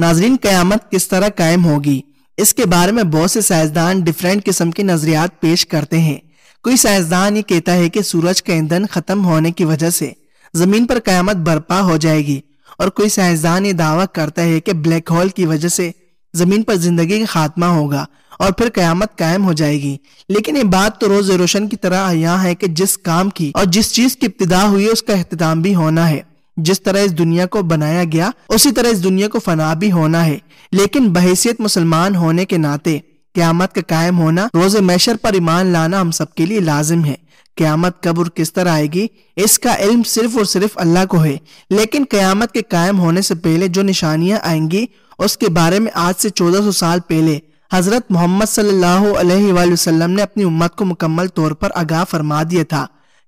नाजरीन क्यामत किस तरह कायम होगी इसके बारे में बहुत से साइंसदान डिफरेंट किस्म के नज़रियात पेश करते हैं कोई साइंसदान ये कहता है कि सूरज का ईंधन ख़त्म होने की वजह से ज़मीन पर क्यामत बर्पा हो जाएगी और कोई साइंसदान ये दावा करता है कि ब्लैक होल की वजह से ज़मीन पर ज़िंदगी का खात्मा होगा और फिर क़यामत कायम हो जाएगी लेकिन ये बात तो रोज़ रोशन की तरह यहाँ है कि जिस काम की और जिस चीज़ की इब्तदा हुई है उसका अहतमाम भी होना है जिस तरह इस दुनिया को बनाया गया उसी तरह इस दुनिया को फना भी होना है लेकिन बहसीत मुसलमान होने के नाते क्यामत का कायम होना रोज मैशर पर ईमान लाना हम सबके लिए लाजिम है क्यामत कब और किस तरह आएगी इसका इल्म सिर्फ और सिर्फ अल्लाह को है लेकिन क्यामत के कायम होने से पहले जो निशानियां आएंगी उसके बारे में आज से 1400 साल पहले हजरत मोहम्मद सल्लल्लाहु अलैहि वसल्लम ने अपनी उम्मत को मुकम्मल तौर पर आगाह फरमा दिया था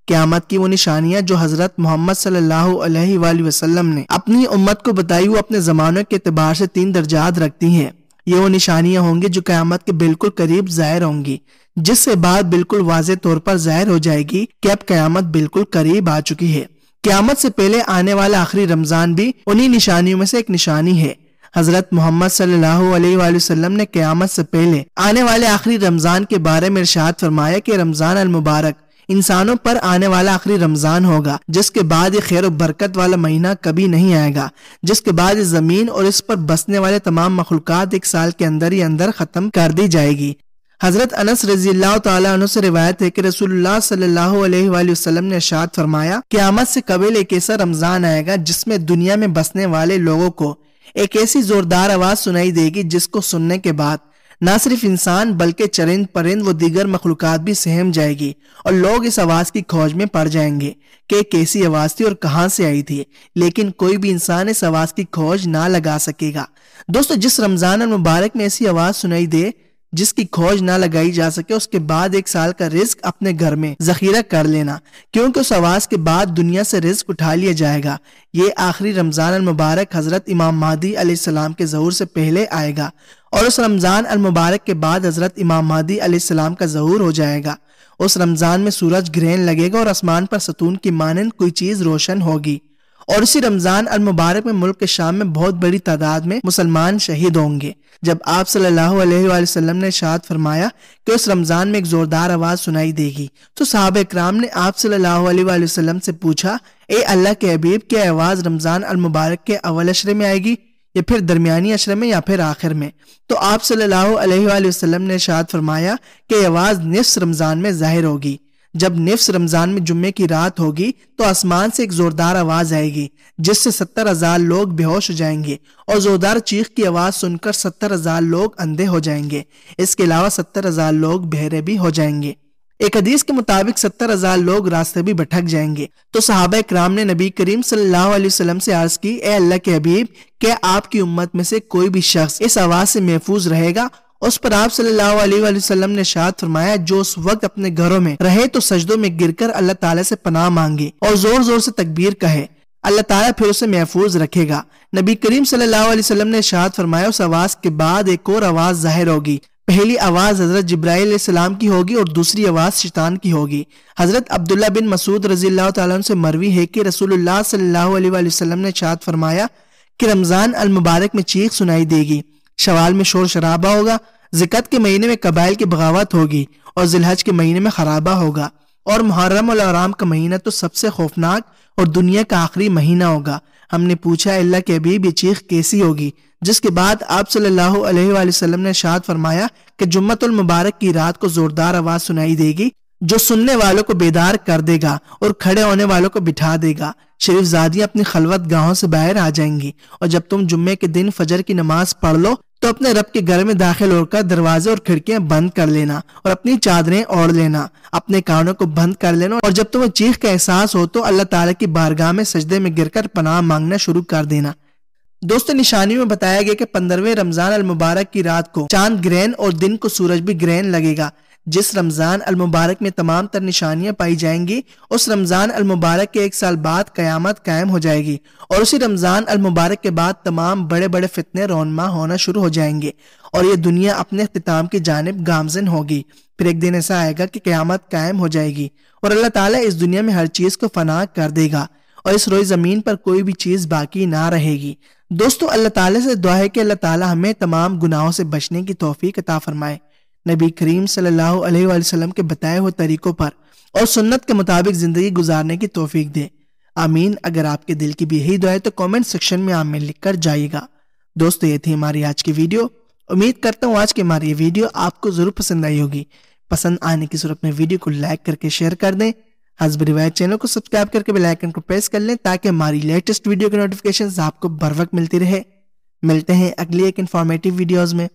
क्यामत की वो निशानियाँ जो हजरत मोहम्मद सल्लाम ने अपनी उम्मत को बताई वो अपने जमानों के अतबार से तीन दर्जात रखती हैं ये वो निशानियाँ होंगी जो क्यामत के बिल्कुल करीब जाहिर होंगी जिससे बात बिल्कुल वाज तौर पर जाहिर हो जाएगी कि अब क्यामत बिल्कुल करीब आ चुकी है क्यामत से पहले आने वाला आखिरी रमजान भी उन्हीं निशानियों में से एक निशानी है हजरत मोहम्मद सल्लाम ने क्यामत से पहले आने वाले आखिरी रमजान के बारे में इर्शाद फरमाया कि रमजान अल मुबारक इंसानों पर आने वाला आखिरी रमजान होगा जिसके बाद ये खैर बरकत वाला महीना कभी नहीं आएगा जिसके बाद इस जमीन और इस पर बसने वाले तमाम मखलूक एक साल के अंदर ही अंदर खत्म कर दी जाएगी हजरत अनस रजील्ला से रिवायत है कि रसुल्लाम ने शाद फरमाया कि आमद से कबील एक ऐसा रमजान आएगा जिसमें दुनिया में बसने वाले लोगों को एक ऐसी जोरदार आवाज सुनाई देगी जिसको सुनने के बाद न सिर्फ इंसान बल्कि चरिंद परिंद व दीगर मखलूक भी सहम जाएगी और लोग इस आवाज की खोज में पड़ जाएंगे कि कैसी आवाज थी और कहा से आई थी लेकिन कोई भी इंसान इस आवाज की खोज ना लगा सकेगा दोस्तों जिस रमजान मुबारक में ऐसी आवाज सुनाई दे जिसकी खोज ना लगाई जा सके उसके बाद एक साल का रिस्क अपने घर में जखीरा कर लेना क्योंकि उस आवाज के बाद दुनिया से रिस्क उठा लिया जाएगा ये आखिरी रमजान मुबारक हजरत इमाम मादी अलैहिस्सलाम के जहूर से पहले आएगा और उस रमज़ान मुबारक के बाद हज़रत इमाम मादी अलैहिस्सलाम का ज़हूर हो जाएगा उस रमज़ान में सूरज ग्रहण लगेगा और आसमान पर सतून की मानंद कोई चीज़ रोशन होगी और इसी रमज़ान अलमुबारक में मुल्क के शाम में बहुत बड़ी तादाद में मुसलमान शहीद होंगे जब आप सल्लल्लाहु अलैहि वसल्लम ने शाद फरमाया कि उस रमज़ान में एक ज़ोरदार आवाज़ सुनाई देगी तो साहब कराम ने आप सल्लल्लाहु अलैहि वसल्लम से पूछा ए अल्लाह के हबीब क्या आवाज़ रमज़ान मुबारक के अवल अशरे में आएगी या फिर दरमियानी अशर में या फिर आखिर में तो आप सल्लल्लाहु अलैहि वसल्लम ने शाद फरमाया कि आवाज़ निफ्स रमज़ान में ज़ाहिर होगी जब निफ्स रमज़ान में जुम्मे की रात होगी तो आसमान से एक ज़ोरदार आवाज़ आएगी जिससे सत्तर हज़ार लोग बेहोश हो जाएंगे और ज़ोरदार चीख की आवाज़ सुनकर सत्तर हज़ार लोग अंधे हो जाएंगे इसके अलावा सत्तर हज़ार लोग बहरे भी हो जाएंगे एक हदीस के मुताबिक सत्तर हजार लोग रास्ते भी भटक जाएंगे तो साहब कराम ने नबी करीम सल्लल्लाहु अलैहि वसल्लम से अर्ज की ए अल्लाह के हबीब क्या आपकी उम्मत में से कोई भी शख्स इस आवाज से महफूज रहेगा उस पर आप सल्लल्लाहु अलैहि वसल्लम ने शाद फरमाया जो उस वक्त अपने घरों में रहे तो सजदों में गिरकर अल्लाह ताला से पनाह मांगे और जोर जोर से तकबीर कहे अल्लाह ताला फिर उसे महफूज रखेगा नबी करीम सल्लल्लाहु अलैहि वसल्लम ने शाद फरमाया उस आवाज के बाद एक और आवाज जाहिर होगी पहली आवाज़ हज़रत जब्राईल सलाम की होगी और दूसरी आवाज़ शैतान की होगी हज़रत अब्दुल्ला बिन मसूद रजी अल्लाह से मरवी है कि रसूलुल्लाह सल्लल्लाहु अलैहि वसल्लम ने शाद फरमाया कि रमज़ान अलमुबारक में चीख सुनाई देगी शवाल में शोर शराबा होगा जिकत के महीने में कबाइल की बगावत होगी और जिलहज के महीने में खराबा होगा और मुहर्रम आराम का महीना तो सबसे खौफनाक और दुनिया का आखिरी महीना होगा हमने पूछा अल्लाह के अभी भी चीख कैसी होगी जिसके बाद आप सल्लल्लाहु अलैहि वसल्लम ने शाद फरमाया कि जुम्मतुल मुबारक की रात को जोरदार आवाज सुनाई देगी जो सुनने वालों को बेदार कर देगा और खड़े होने वालों को बिठा देगा शरीफ जादियां अपनी खलवत गांवों से बाहर आ जाएंगी और जब तुम जुम्मे के दिन फजर की नमाज पढ़ लो तो अपने रब के घर में दाखिल होकर दरवाजे और खिड़कियां बंद कर लेना और अपनी चादरें ओढ़ लेना अपने कानों को बंद कर लेना और जब तुम्हें चीख का एहसास हो तो अल्लाह ताला की बारगाह में सजदे में गिरकर पनाह मांगना शुरू कर देना दोस्तों निशानी में बताया गया कि पंद्रहवें रमजान अल मुबारक की रात को चांद ग्रहण और दिन को सूरज भी ग्रहण लगेगा जिस रमज़ान मुबारक में तमाम तर निशानियां पाई जाएंगी उस रमज़ान मुबारक के एक साल बाद क़यामत कायम हो जाएगी और उसी रमज़ान अल मुबारक के बाद तमाम बड़े बड़े फितने रौनमा होना शुरू हो जाएंगे और ये दुनिया अपने अख्ताम की जानब गामजन होगी फिर एक दिन ऐसा आएगा कि क़्यामत कायम हो जाएगी और अल्लाह ताला इस दुनिया में हर चीज़ को फना कर देगा और इस रोई ज़मीन पर कोई भी चीज़ बाकी ना रहेगी दोस्तों अल्लाह ताला से दुआ है कि अल्लाह ताला हमें तमाम गुनाहों से बचने की तौफीक अता फरमाए नबी करीम सल्लल्लाहु अलैहि वसल्लम के बताए हुए तरीकों पर और सुन्नत के मुताबिक ज़िंदगी गुजारने की तौफीक दे आमीन अगर आपके दिल की भी यही दुआ है तो कमेंट सेक्शन में आमीन लिख कर जाइएगा दोस्तों ये थी हमारी आज की वीडियो उम्मीद करता हूँ आज की हमारी ये वीडियो आपको ज़रूर पसंद आई होगी पसंद आने की सूरत में वीडियो को लाइक करके शेयर कर दें हजब रिवायत चैनल को सब्सक्राइब करके बेल आइकन को प्रेस कर लें ताकि हमारी लेटेस्ट वीडियो के नोटिफिकेशन आपको बर वक्त मिलती रहे मिलते हैं अगली एक इन्फॉर्मेटिव वीडियोज़ में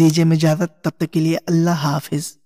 दीजिए मैं इजाज़त तब तक के लिए अल्लाह हाफिज़